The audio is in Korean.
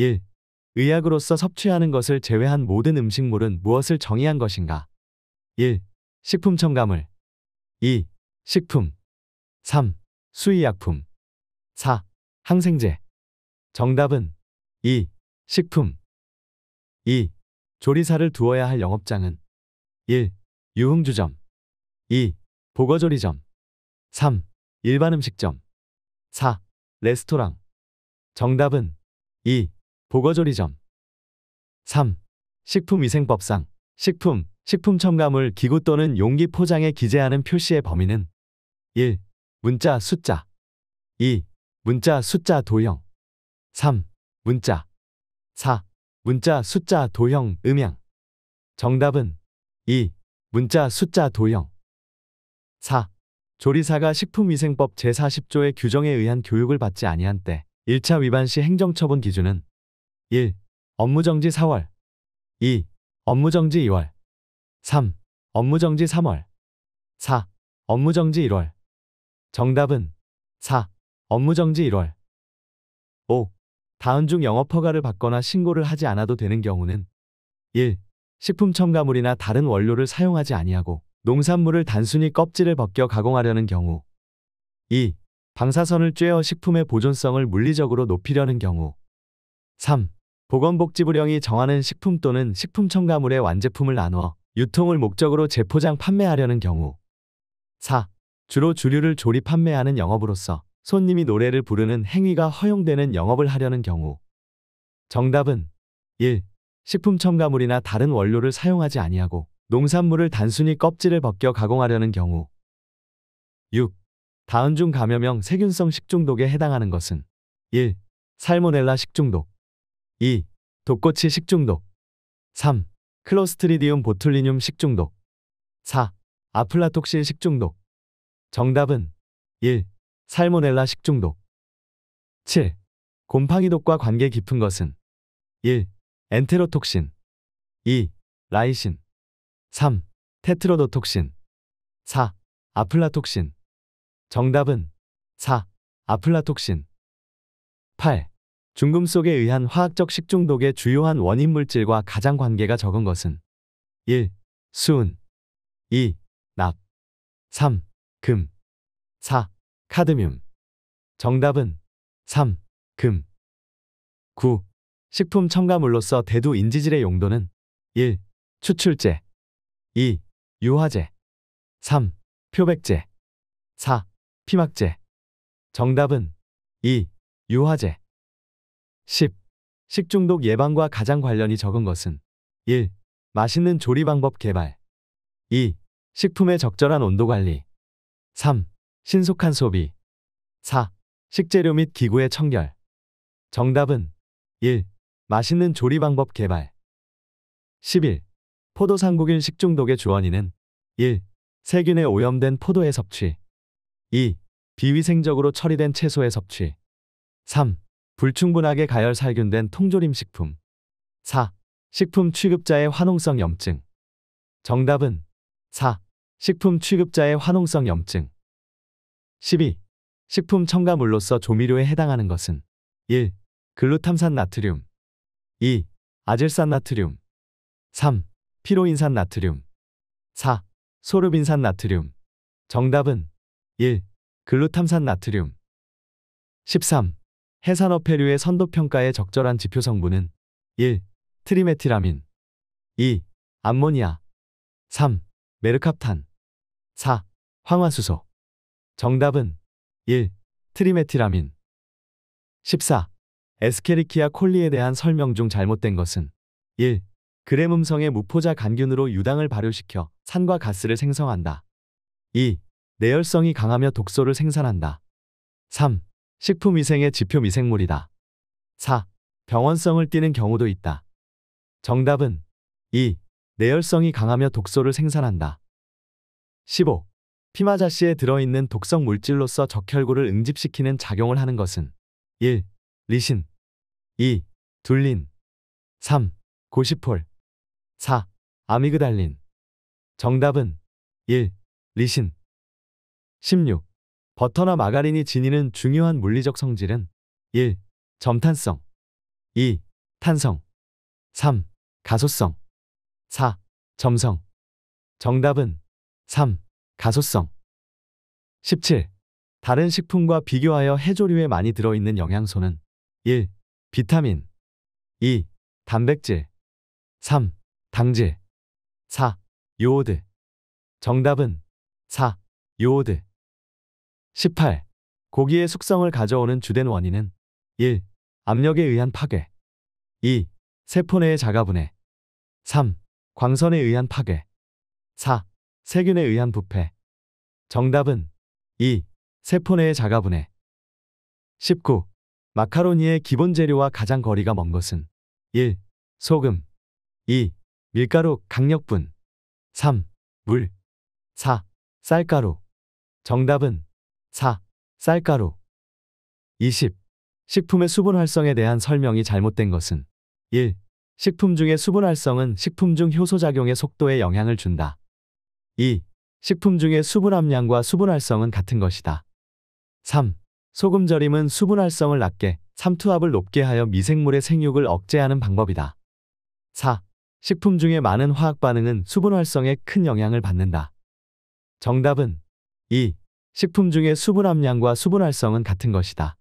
1. 의약으로서 섭취하는 것을 제외한 모든 음식물은 무엇을 정의한 것인가? 1. 식품 첨가물 2. 식품 3. 수의약품 4. 항생제 정답은 2. 식품 2. 조리사를 두어야 할 영업장은 1. 유흥주점 2. 보거조리점 3. 일반 음식점 4. 레스토랑 정답은 2. 보거조리점 3. 식품위생법상 식품, 식품 첨가물, 기구 또는 용기 포장에 기재하는 표시의 범위는 1. 문자, 숫자 2. 문자, 숫자, 도형 3. 문자 4. 문자, 숫자, 도형, 음향 정답은 2. 문자, 숫자, 도형 4. 조리사가 식품위생법 제40조의 규정에 의한 교육을 받지 아니한 때 1차 위반 시 행정처분 기준은 1. 업무정지 4월 2. 업무정지 2월 3. 업무정지 3월 4. 업무정지 1월 정답은 4. 업무정지 1월 5. 다음 중 영업 허가를 받거나 신고를 하지 않아도 되는 경우는 1. 식품 첨가물이나 다른 원료를 사용하지 아니하고 농산물을 단순히 껍질을 벗겨 가공하려는 경우 2. 방사선을 쬐어 식품의 보존성을 물리적으로 높이려는 경우 3. 보건복지부령이 정하는 식품 또는 식품 첨가물의 완제품을 나누어 유통을 목적으로 재포장 판매하려는 경우 4. 주로 주류를 조립 판매하는 영업으로서 손님이 노래를 부르는 행위가 허용되는 영업을 하려는 경우 정답은 1. 식품 첨가물이나 다른 원료를 사용하지 아니하고 농산물을 단순히 껍질을 벗겨 가공하려는 경우 6. 다운중 감염형 세균성 식중독에 해당하는 것은 1. 살모넬라 식중독 2. 독꼬치 식중독 3. 클로스트리디움 보툴리늄 식중독 4. 아플라톡신 식중독 정답은 1. 살모넬라 식중독 7. 곰팡이독과 관계 깊은 것은 1. 엔테로톡신 2. 라이신 3. 테트로도톡신 4. 아플라톡신 정답은 4. 아플라톡신 8. 중금속에 의한 화학적 식중독의 주요한 원인 물질과 가장 관계가 적은 것은 1. 수은 2. 납 3. 금 4. 카드뮴 정답은 3. 금 9. 식품 첨가물로서 대두 인지질의 용도는 1. 추출제 2. 유화제 3. 표백제 4. 피막제 정답은 2. 유화제 10. 식중독 예방과 가장 관련이 적은 것은 1. 맛있는 조리 방법 개발 2. 식품의 적절한 온도 관리 3. 신속한 소비 4. 식재료 및 기구의 청결 정답은 1. 맛있는 조리 방법 개발 11. 포도상국인 식중독의 주원인은 1. 세균에 오염된 포도의 섭취 2. 비위생적으로 처리된 채소의 섭취 3. 불충분하게 가열 살균된 통조림 식품. 4. 식품 취급자의 화농성 염증. 정답은 4. 식품 취급자의 화농성 염증. 12. 식품 첨가물로서 조미료에 해당하는 것은 1. 글루탐산 나트륨 2. 아질산 나트륨 3. 피로인산 나트륨 4. 소르빈산 나트륨 정답은 1. 글루탐산 나트륨 13. 해산업해류의 선도평가에 적절한 지표 성분은 1. 트리메티라민 2. 암모니아 3. 메르캅탄 4. 황화수소 정답은 1. 트리메티라민 14. 에스케리키아 콜리에 대한 설명 중 잘못된 것은 1. 그램 음성의 무포자 간균으로 유당을 발효시켜 산과 가스를 생성한다. 2. 내열성이 강하며 독소를 생산한다. 3. 식품위생의 지표 미생물이다. 4. 병원성을 띠는 경우도 있다. 정답은 2. 내열성이 강하며 독소를 생산한다. 15. 피마자씨에 들어있는 독성 물질로서 적혈구를 응집시키는 작용을 하는 것은 1. 리신 2. 둘린 3. 고시폴 4. 아미그달린 정답은 1. 리신 16. 버터나 마가린이 지니는 중요한 물리적 성질은 1. 점탄성 2. 탄성 3. 가소성 4. 점성 정답은 3. 가소성 17. 다른 식품과 비교하여 해조류에 많이 들어있는 영양소는 1. 비타민 2. 단백질 3. 당질 4. 요오드 정답은 4. 요오드 18. 고기의 숙성을 가져오는 주된 원인은 1. 압력에 의한 파괴 2. 세포 내의 자가분해 3. 광선에 의한 파괴 4. 세균에 의한 부패 정답은 2. 세포 내의 자가분해 19. 마카로니의 기본 재료와 가장 거리가 먼 것은 1. 소금 2. 밀가루 강력분 3. 물 4. 쌀가루 정답은 4. 쌀가루 20. 식품의 수분 활성에 대한 설명이 잘못된 것은 1. 식품 중의 수분 활성은 식품 중 효소 작용의 속도에 영향을 준다. 2. 식품 중의 수분 함량과 수분 활성은 같은 것이다. 3. 소금 절임은 수분 활성을 낮게, 삼투압을 높게 하여 미생물의 생육을 억제하는 방법이다. 4. 식품 중의 많은 화학 반응은 수분 활성에 큰 영향을 받는다. 정답은 2. 식품 중에 수분 함량과 수분 활성은 같은 것이다.